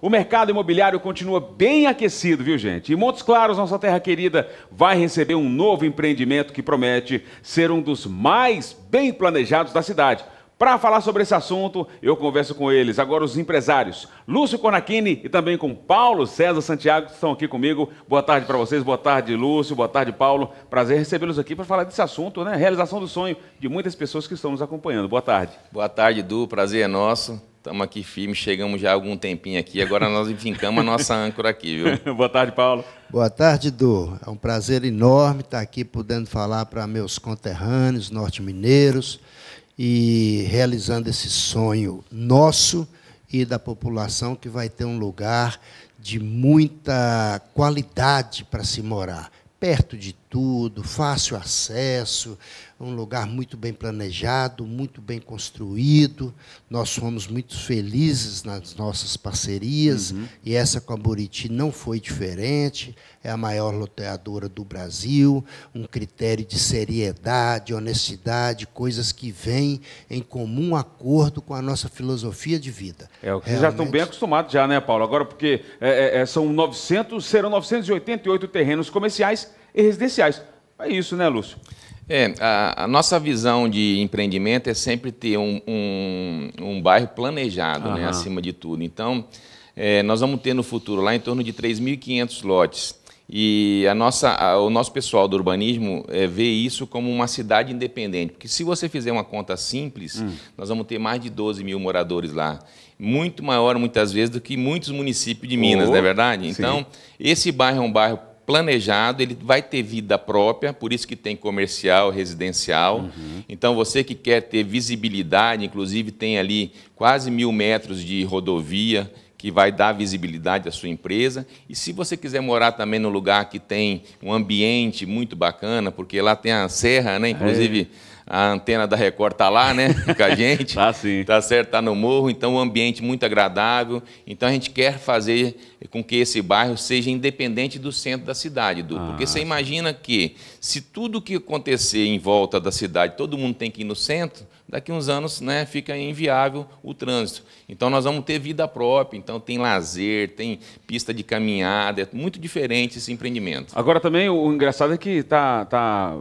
O mercado imobiliário continua bem aquecido, viu, gente? E Montes Claros, nossa terra querida, vai receber um novo empreendimento que promete ser um dos mais bem planejados da cidade. Para falar sobre esse assunto, eu converso com eles, agora os empresários, Lúcio Conachini e também com Paulo César Santiago, que estão aqui comigo. Boa tarde para vocês, boa tarde, Lúcio, boa tarde, Paulo. Prazer recebê-los aqui para falar desse assunto, né? Realização do sonho de muitas pessoas que estão nos acompanhando. Boa tarde. Boa tarde, Du, prazer é nosso. Estamos aqui firmes, chegamos já há algum tempinho aqui. Agora nós enfincamos a nossa âncora aqui, viu? Boa tarde, Paulo. Boa tarde, Du. É um prazer enorme estar aqui podendo falar para meus conterrâneos norte-mineiros e realizando esse sonho nosso e da população que vai ter um lugar de muita qualidade para se morar, perto de tudo, fácil acesso, um lugar muito bem planejado, muito bem construído. Nós fomos muito felizes nas nossas parcerias uhum. e essa com a Buriti não foi diferente. É a maior loteadora do Brasil, um critério de seriedade, honestidade, coisas que vêm em comum acordo com a nossa filosofia de vida. É, Realmente... já estão bem acostumados já, né, Paulo? Agora, porque é, é, é são 900, serão 988 terrenos comerciais e residenciais. É isso, né, Lúcio? É, a, a, nossa visão de empreendimento é sempre ter um, um, um bairro planejado, né, acima de tudo. Então, é, nós vamos ter no futuro lá em torno de 3.500 lotes. E a nossa, a, o nosso pessoal do urbanismo é, vê isso como uma cidade independente. Porque se você fizer uma conta simples, hum. nós vamos ter mais de 12 mil moradores lá. Muito maior, muitas vezes, do que muitos municípios de Minas, oh, não é verdade? Sim. Então, esse bairro é um bairro planejado, ele vai ter vida própria, por isso que tem comercial, residencial. Uhum. Então, você que quer ter visibilidade, inclusive tem ali quase mil metros de rodovia, que vai dar visibilidade à sua empresa. E se você quiser morar também num lugar que tem um ambiente muito bacana, porque lá tem a serra, né? É. Inclusive. É a antena da Record tá lá, né? Com a gente. tá sim. Tá certo, tá no morro, então um ambiente muito agradável. Então a gente quer fazer com que esse bairro seja independente do centro da cidade, Du. Ah. Porque você imagina que se tudo que acontecer em volta da cidade, todo mundo tem que ir no centro, daqui uns anos né, fica inviável o trânsito. Então nós vamos ter vida própria, então tem lazer, tem pista de caminhada, é muito diferente esse empreendimento. Agora também o engraçado é que tá, tá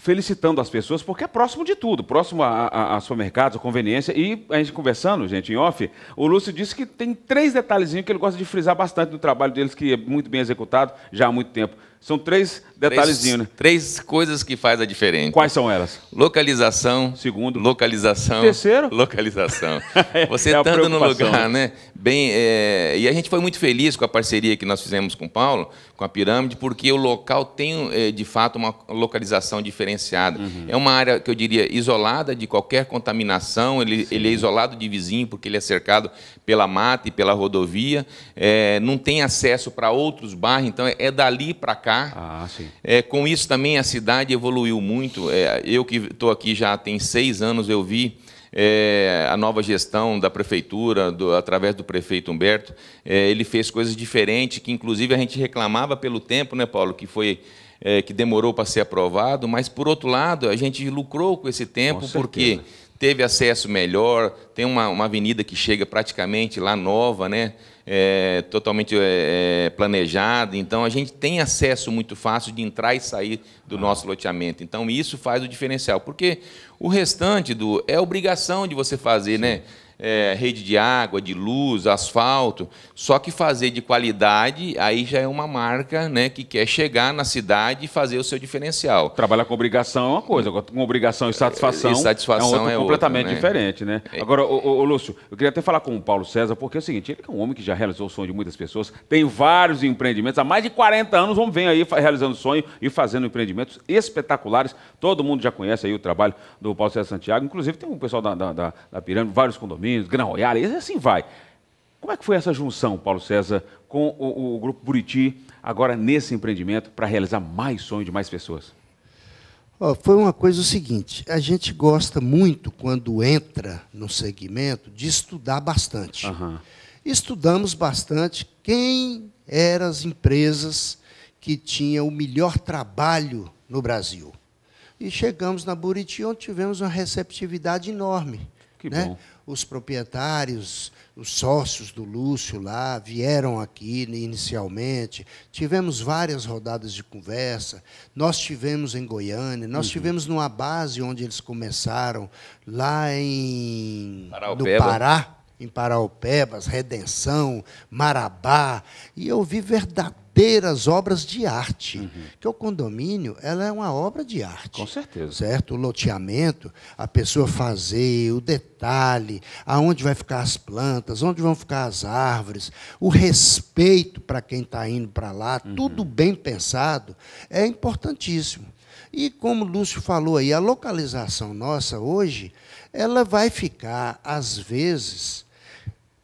felicitando as pessoas, porque é próximo de tudo, próximo a, a, a supermercados, a conveniência. E a gente conversando, gente, em off, o Lúcio disse que tem três detalhezinhos que ele gosta de frisar bastante no trabalho deles, que é muito bem executado já há muito tempo. São três detalhezinhos, né? Três coisas que faz a diferença. Quais são elas? Localização. Segundo. Localização. Terceiro. Localização. É, Você é estando no lugar, né? Bem, é... e a gente foi muito feliz com a parceria que nós fizemos com o Paulo, com a Pirâmide, porque o local tem, é, de fato, uma localização diferenciada. Uhum. É uma área que eu diria isolada de qualquer contaminação, ele, ele, é isolado de vizinho, porque ele é cercado pela mata e pela rodovia, é... não tem acesso para outros bairros, então é, é dali para cá cá. Ah, é, com isso também a cidade evoluiu muito. É, eu que estou aqui já tem seis anos, eu vi é, a nova gestão da prefeitura, do, através do prefeito Humberto, é, ele fez coisas diferentes, que inclusive a gente reclamava pelo tempo, né, Paulo, que foi é, que demorou para ser aprovado, mas por outro lado a gente lucrou com esse tempo, com porque teve acesso melhor, tem uma, uma avenida que chega praticamente lá nova, né? É, totalmente é, é planejada. Então, a gente tem acesso muito fácil de entrar e sair do ah. nosso loteamento. Então, isso faz o diferencial, porque o restante do é obrigação de você fazer, Sim. né? é, rede de água, de luz, asfalto. Só que fazer de qualidade, aí já é uma marca né, que quer chegar na cidade e fazer o seu diferencial. Trabalhar com obrigação é uma coisa, com obrigação e satisfação, é, e satisfação é, é completamente né? diferente. Né? É. Agora, o Lúcio, eu queria até falar com o Paulo César, porque é o seguinte, ele é um homem que já realizou o sonho de muitas pessoas, tem vários empreendimentos, há mais de 40 anos, vamos vem aí realizando sonho e fazendo empreendimentos espetaculares. Todo mundo já conhece aí o trabalho do Paulo César Santiago, inclusive tem um pessoal da, da, da, da Pirâmide, vários condomínios, Unidos, Grão-Royal, e assim vai. Como é que foi essa junção, Paulo César, com o, o Grupo Buriti, agora nesse empreendimento, para realizar mais sonhos de mais pessoas? Oh, foi uma coisa o seguinte: a gente gosta muito, quando entra no segmento, de estudar bastante. Uhum. Estudamos bastante quem eram as empresas que tinham o melhor trabalho no Brasil. E chegamos na Buriti, onde tivemos uma receptividade enorme. Que né? bom. Os proprietários, os sócios do Lúcio lá vieram aqui inicialmente. Tivemos várias rodadas de conversa. Nós tivemos em Goiânia, nós uhum. tivemos numa base onde eles começaram, lá em no Pará em Paraupebas, Redenção, Marabá, e eu vi verdade as obras de arte. Uhum. Que o condomínio ela é uma obra de arte. Com certeza. Certo? O loteamento, a pessoa fazer, o detalhe, aonde vai ficar as plantas, onde vão ficar as árvores, o respeito para quem está indo para lá, uhum. tudo bem pensado, é importantíssimo. E como o Lúcio falou aí, a localização nossa hoje, ela vai ficar, às vezes,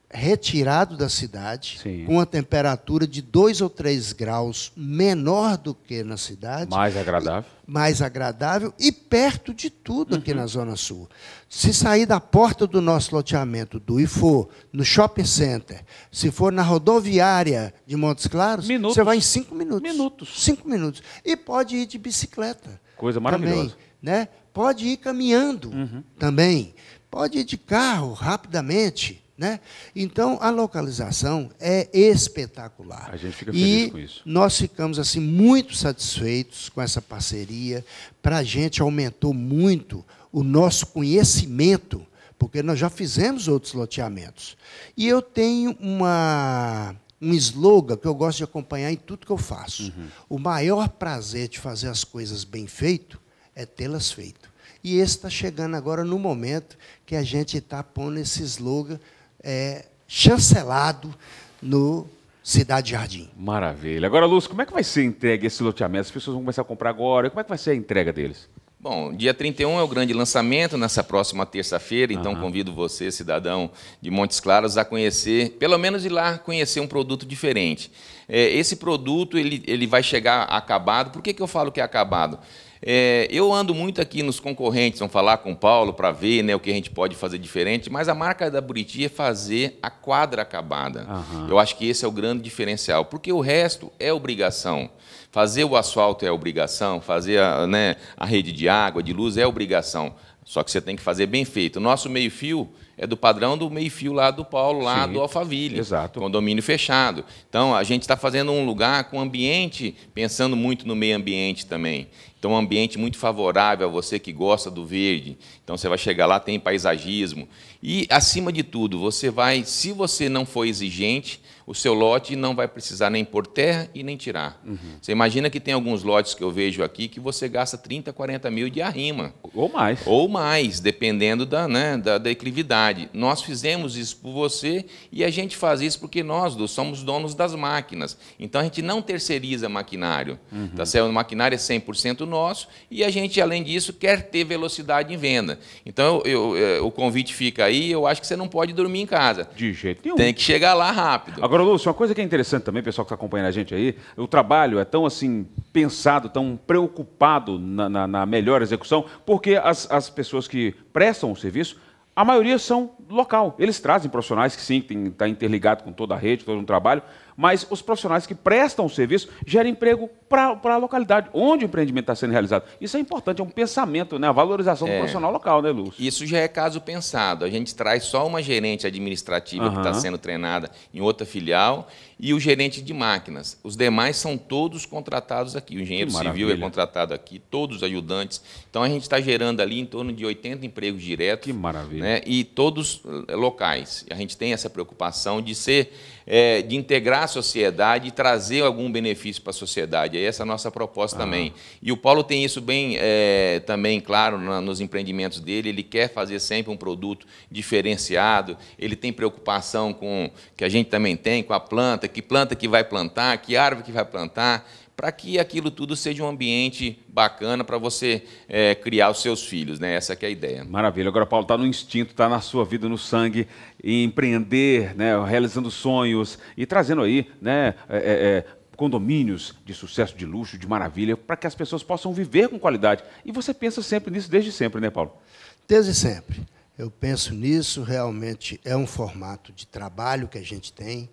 retirado da cidade, Sim. com a temperatura de 2 ou 3 graus menor do que na cidade. Mais agradável. mais agradável e perto de tudo uhum. aqui na Zona Sul. Se sair da porta do nosso loteamento, do IFO, no shopping center, se for na rodoviária de Montes Claros, minutos. você vai em 5 minutos. Minutos. 5 minutos. E pode ir de bicicleta. Coisa maravilhosa. Também, né? Pode ir caminhando uhum. também. Pode ir de carro rapidamente né? Então, a localização é espetacular. A gente fica feliz e com isso. Nós ficamos assim muito satisfeitos com essa parceria. Para a gente aumentou muito o nosso conhecimento, porque nós já fizemos outros loteamentos. E eu tenho uma, um slogan que eu gosto de acompanhar em tudo que eu faço. Uhum. O maior prazer de fazer as coisas bem feito é tê-las feito. E esse está chegando agora no momento que a gente está pondo esse slogan é, chancelado no Cidade Jardim. Maravilha. Agora, Lúcio, como é que vai ser entregue esse loteamento? As pessoas vão começar a comprar agora. Como é que vai ser a entrega deles? Bom, dia 31 é o grande lançamento, nessa próxima terça-feira, então uhum. convido você, cidadão de Montes Claros, a conhecer, pelo menos ir lá conhecer um produto diferente. É, esse produto ele, ele vai chegar acabado. Por que, que eu falo que é acabado? É, eu ando muito aqui nos concorrentes, vamos falar com o Paulo para ver né, o que a gente pode fazer diferente, mas a marca da Buriti é fazer a quadra acabada. Uhum. Eu acho que esse é o grande diferencial, porque o resto é obrigação. Fazer o asfalto é obrigação, fazer a, né, a rede de água, de luz é obrigação. Só que você tem que fazer bem feito. Nosso meio-fio, é do padrão do meio-fio lá do Paulo, lá Sim, do Alphaville. Exato. Condomínio fechado. Então, a gente está fazendo um lugar com ambiente, pensando muito no meio ambiente também. Então, um ambiente muito favorável a você que gosta do verde. Então, você vai chegar lá, tem paisagismo. E, acima de tudo, você vai, se você não for exigente, o seu lote não vai precisar nem pôr terra e nem tirar. Uhum. Você imagina que tem alguns lotes que eu vejo aqui que você gasta 30, 40 mil de arrima. Ou mais. Ou mais, dependendo da, né, da declividade verdade. Nós fizemos isso por você e a gente faz isso porque nós dois somos donos das máquinas. Então a gente não terceiriza maquinário. Tá uhum. Tá certo? O maquinário é 100% nosso e a gente, além disso, quer ter velocidade em venda. Então eu, eu, é, o convite fica aí. Eu acho que você não pode dormir em casa. De jeito nenhum. Tem que chegar lá rápido. Agora, Lúcio, uma coisa que é interessante também, pessoal que está acompanhando a gente aí, o trabalho é tão assim pensado, tão preocupado na, na, na melhor execução, porque as, as pessoas que prestam o serviço a maioria são local. Eles trazem profissionais que sim, tem tá interligado com toda a rede, todo um trabalho, mas os profissionais que prestam o serviço geram emprego para a localidade, onde o empreendimento está sendo realizado. Isso é importante, é um pensamento, né? a valorização é, do profissional local, né, Lúcio? Isso já é caso pensado. A gente traz só uma gerente administrativa uhum. que está sendo treinada em outra filial e o gerente de máquinas. Os demais são todos contratados aqui. O engenheiro civil é contratado aqui, todos os ajudantes. Então a gente está gerando ali em torno de 80 empregos diretos. Que maravilha. Né? E todos eh, locais. A gente tem essa preocupação de ser, é, de integrar a sociedade e trazer algum benefício para a sociedade. É essa a nossa proposta também. E o Paulo tem isso bem é, também claro na, nos empreendimentos dele. Ele quer fazer sempre um produto diferenciado. Ele tem preocupação com que a gente também tem com a planta, que planta que vai plantar, que árvore que vai plantar para que aquilo tudo seja um ambiente bacana para você é, criar os seus filhos, né? Essa é a ideia. Maravilha. Agora, Paulo, está no instinto, está na sua vida, no sangue, e empreender, né? realizando sonhos e trazendo aí, né? É, é, é condomínios de sucesso, de luxo, de maravilha, para que as pessoas possam viver com qualidade. E você pensa sempre nisso, desde sempre, né, Paulo? Desde sempre. Eu penso nisso, realmente é um formato de trabalho que a gente tem.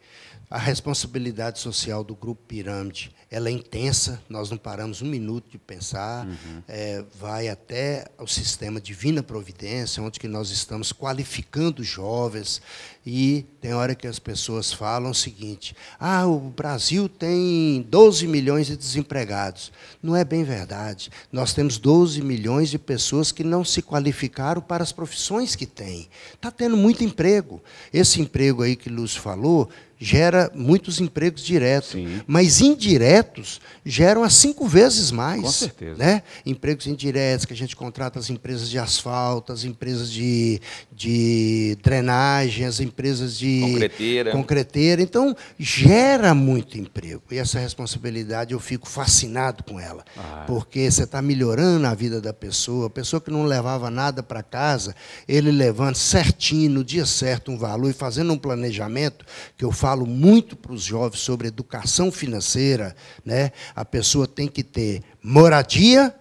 A responsabilidade social do Grupo Pirâmide ela é intensa, nós não paramos um minuto de pensar, uhum. é, vai até o sistema Divina Providência, onde que nós estamos qualificando jovens, e tem hora que as pessoas falam o seguinte, ah, o Brasil tem 12 milhões de desempregados. Não é bem verdade. Nós temos 12 milhões de pessoas que não se qualificaram para as profissões que têm. Está tendo muito emprego. Esse emprego aí que Lúcio falou, gera muitos empregos diretos, Sim. mas indiretos geram a cinco vezes mais. Com certeza. Né? Empregos indiretos, que a gente contrata as empresas de asfalto, as empresas de, de drenagem, as empresas de concreteira. concreteira. Então, gera muito emprego. E essa responsabilidade eu fico fascinado com ela, ah. porque você está melhorando a vida da pessoa. A pessoa que não levava nada para casa, ele levando certinho, no dia certo, um valor e fazendo um planejamento que eu falo falo muito para os jovens sobre educação financeira, né? A pessoa tem que ter moradia,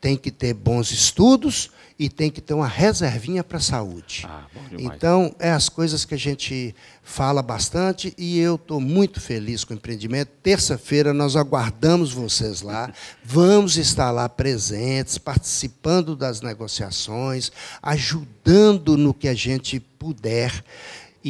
tem que ter bons estudos e tem que ter uma reservinha para a saúde. Ah, então, é as coisas que a gente fala bastante e eu estou muito feliz com o empreendimento. Terça-feira nós aguardamos vocês lá. Vamos estar lá presentes, participando das negociações, ajudando no que a gente puder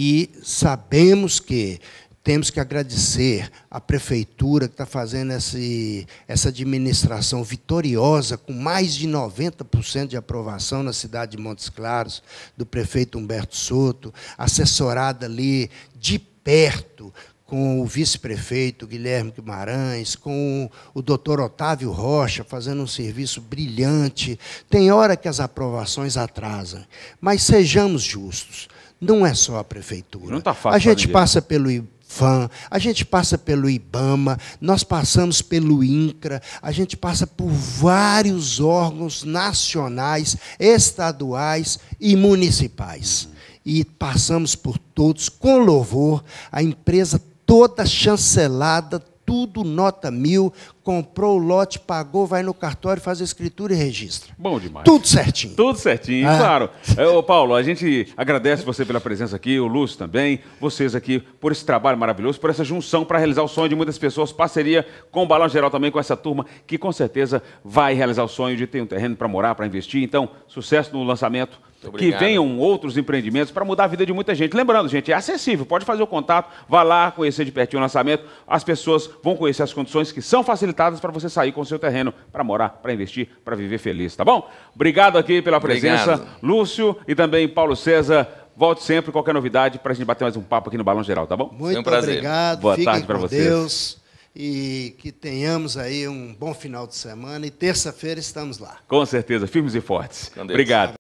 e sabemos que temos que agradecer à prefeitura que está fazendo esse, essa administração vitoriosa, com mais de 90% de aprovação na cidade de Montes Claros, do prefeito Humberto Soto, assessorada ali de perto com o vice-prefeito Guilherme Guimarães, com o doutor Otávio Rocha, fazendo um serviço brilhante. Tem hora que as aprovações atrasam, mas sejamos justos não é só a prefeitura. Não está fácil. A gente passa pelo IFAM, a gente passa pelo IBAMA, nós passamos pelo INCRA, a gente passa por vários órgãos nacionais, estaduais e municipais. E passamos por todos com louvor, a empresa toda chancelada, tudo nota mil, comprou o lote, pagou, vai no cartório, faz a escritura e registra. Bom demais. Tudo certinho. Tudo certinho, ah. claro. É, ô Paulo, a gente agradece você pela presença aqui, o Lúcio também, vocês aqui por esse trabalho maravilhoso, por essa junção para realizar o sonho de muitas pessoas, parceria com o Balão Geral também, com essa turma que com certeza vai realizar o sonho de ter um terreno para morar, para investir. Então, sucesso no lançamento que venham outros empreendimentos para mudar a vida de muita gente. Lembrando, gente, é acessível, pode fazer o contato, vá lá conhecer de pertinho o lançamento. As pessoas vão conhecer as condições que são facilitadas para você sair com o seu terreno, para morar, para investir, para viver feliz, tá bom? Obrigado aqui pela presença, Obrigado. Lúcio e também Paulo César. Volte sempre, qualquer novidade, para a gente bater mais um papo aqui no Balão Geral, tá bom? Muito um prazer. obrigado. Boa Fiquem tarde para vocês. Deus e que tenhamos aí um bom final de semana e terça-feira estamos lá. Com certeza, firmes e fortes. Obrigado.